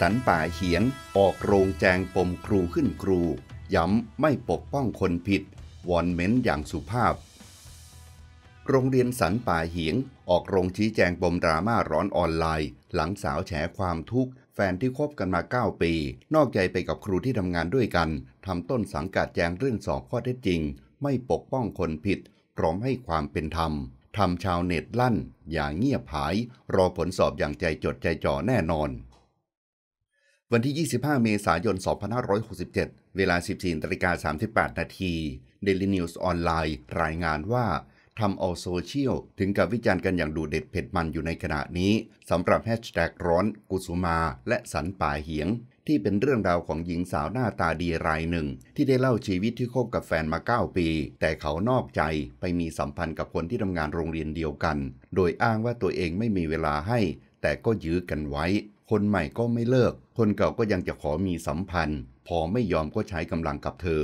สันป่าเขียนออกโรงแจงปมครูขึ้นครู ย้ำไม่ปกป้องคนผิดวอนเม้นอย่างสุภาพ โรงเรียนสันป่าเหียง ออกโรงชี้แจงปมดราม่าร้อนออนไลน์ หลังสาวแฉความทุกข์ แฟนที่คบกันมา 9 ปี นอกใจไปกับครูที่ทำงานด้วยกันทำต้นสังกัดแจงเรื่องสอบข้อเท็จจริง ไม่ปกป้องคนผิดพร้อมให้ความเป็นธรรมทำชาวเน็ตลั่น อย่างเงียบหายรอผลสอบอย่างใจจดใจจ่อแน่นอนวันที่ 25 เมษายน 2567 เวลา 14นาฬิกา38 นาทีเดลินิวส์ออนไลน์ รายงานว่าทำเอาโซเชียลถึงกับวิจารณ์กันอย่างดูเด็ดเผ็ดมันอยู่ในขณะนี้สำหรับแฮชแท็กร้อน กุสุมา และสันป่าเหียง ที่เป็นเรื่องราวของหญิงสาวหน้าตาดีรายหนึ่ง ที่ได้เล่าชีวิตที่คบกับแฟนมา 9 ปี แต่เขานอกใจไปมีสัมพันธ์กับคนที่ทำงานโรงเรียนเดียวกัน โดยอ้างว่าตัวเองไม่มีเวลาให้แต่ก็ยื้อกันไว้ คนใหม่ก็ไม่เลิก คนเก่าก็ยังจะขอมีสัมพันธ์ พอไม่ยอมก็ใช้กำลังกับเธอ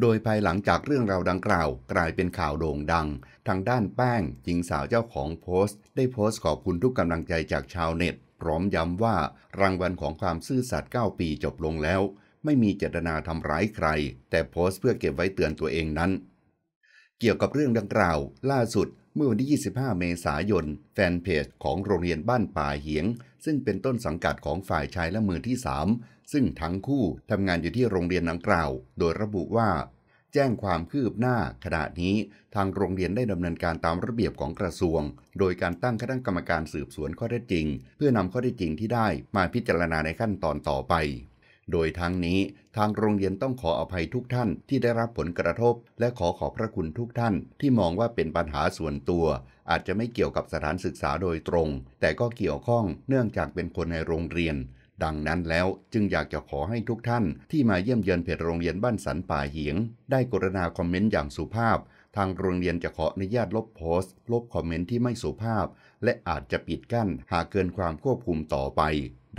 โดยภายหลังจากเรื่องราวดังกล่าว กลายเป็นข่าวโด่งดัง ทางด้านแป้งหญิงสาวเจ้าของโพสต์ ได้โพสต์ขอบคุณทุกกำลังใจจากชาวเน็ต พร้อมย้ำว่ารางวัลของความซื่อสัตย์ 9 ปีจบลงแล้ว ไม่มีเจตนาทำร้ายใคร แต่โพสต์เพื่อเก็บไว้เตือนตัวเองนั้น เกี่ยวกับเรื่องดังกล่าว ล่าสุดเมื่อวันที่ 25 เมษายนแฟนเพจของโรงเรียนบ้านป่าเหียงซึ่งเป็นต้นสังกัดของฝ่ายชายและมือที่ 3 ซึ่งทั้งคู่ทำงานอยู่ที่โรงเรียนดังกล่าว โดยระบุว่าแจ้งความคืบหน้าขณะนี้ทางโรงเรียนได้ดำเนินการตามระเบียบของกระทรวงโดยการตั้งคณะกรรมการสืบสวนข้อเท็จจริง เพื่อนำข้อเท็จจริงที่ได้มาพิจารณาในขั้นตอนต่อไปโดยทั้งนี้ทางโรงเรียนต้องขออภัยทุกท่านที่ได้รับผลกระทบและขอขอบพระคุณทุกท่านที่มองว่าเป็นปัญหาส่วนตัว อาจจะไม่เกี่ยวกับสถานศึกษาโดยตรง แต่ก็เกี่ยวข้องเนื่องจากเป็นคนในโรงเรียน ดังนั้นแล้วจึงอยากจะขอให้ทุกท่าน ที่มาเยี่ยมเยือนเพจโรงเรียนบ้านสันป่าเหียง ได้กรุณาคอมเมนต์อย่างสุภาพ ทางโรงเรียนจะขออนุญาตลบโพสต์ ลบคอมเมนต์ที่ไม่สุภาพ และอาจจะปิดกั้นหากเกินความควบคุมต่อไป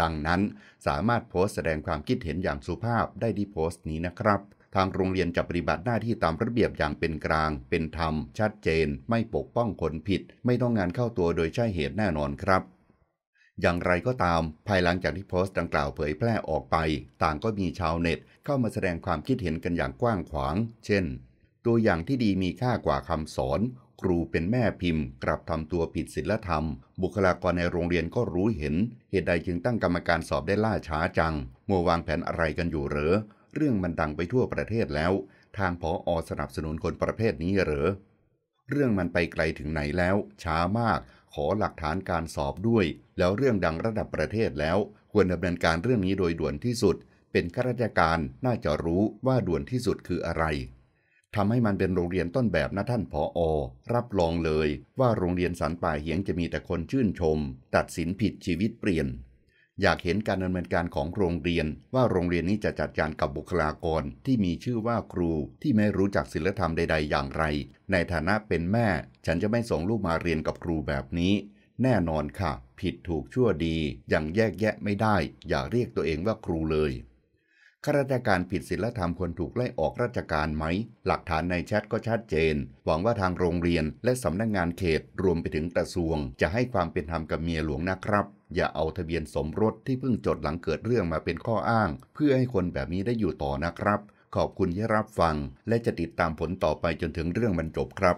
ดังนั้นสามารถโพสต์แสดงความคิดเห็นอย่างสุภาพได้ที่โพสต์นี้นะครับ ทางโรงเรียนจะปฏิบัติหน้าที่ตามระเบียบอย่างเป็นกลาง เป็นธรรม ชัดเจน ไม่ปกป้องคนผิด ไม่ต้องงานเข้าตัวโดยใช่เหตุแน่นอนครับ อย่างไรก็ตามภายหลังจากที่โพสต์ดังกล่าวเผยแพร่ออกไปต่างก็มีชาวเน็ตเข้ามาแสดงความคิดเห็นกันอย่างกว้างขวาง เช่น ตัวอย่างที่ดีมีค่ากว่าคำสอนครูเป็นแม่พิมพ์ กลับทำตัวผิดศีลธรรม บุคลากรในโรงเรียนก็รู้เห็น เหตุใด จึงตั้งกรรมการสอบได้ล่าช้าจัง มัววางแผนอะไรกันอยู่เหรอ เรื่องมันดังไปทั่วประเทศแล้ว ทางผออสนับสนุนคนประเภทนี้เหรอ เรื่องมันไปไกลถึงไหนแล้ว ช้ามาก ขอหลักฐานการสอบด้วย แล้วเรื่องดังระดับประเทศแล้ว ควรดำเนินการเรื่องนี้โดยด่วนที่สุด เป็นข้าราชการน่าจะรู้ว่าด่วนที่สุดคืออะไรทำให้มันเป็นโรงเรียนต้นแบบนะท่านผออ รับรองเลย ว่าโรงเรียนสันป่าเหียงจะมีแต่คนชื่นชม ตัดสินผิดชีวิตเปลี่ยน อยากเห็นการดำเนินการของโรงเรียนว่าโรงเรียนนี้จะจัดการกับบุคลากรที่มีชื่อว่าครู ที่ไม่รู้จักศิลธรรมใด ๆอย่างไร ในฐานะเป็นแม่ฉันจะไม่ส่งลูกมาเรียนกับครูแบบนี้ แน่นอนค่ะ ผิดถูกชั่วดียังแยกแยะไม่ได้ อย่าเรียกตัวเองว่าครูเลยข้าราชการผิดศีลธรรมควรถูกไล่ออกราชการไหม หลักฐานในแชทก็ชัดเจน หวังว่าทางโรงเรียนและสำนักงงานเขตรวมไปถึงกระทรวง จะให้ความเป็นธรรมกับเมียหลวงนะครับ อย่าเอาทะเบียนสมรสที่เพิ่งจดหลังเกิดเรื่องมาเป็นข้ออ้าง เพื่อให้คนแบบนี้ได้อยู่ต่อนะครับ ขอบคุณที่รับฟัง และจะติดตามผลต่อไปจนถึงเรื่องมันจบครับ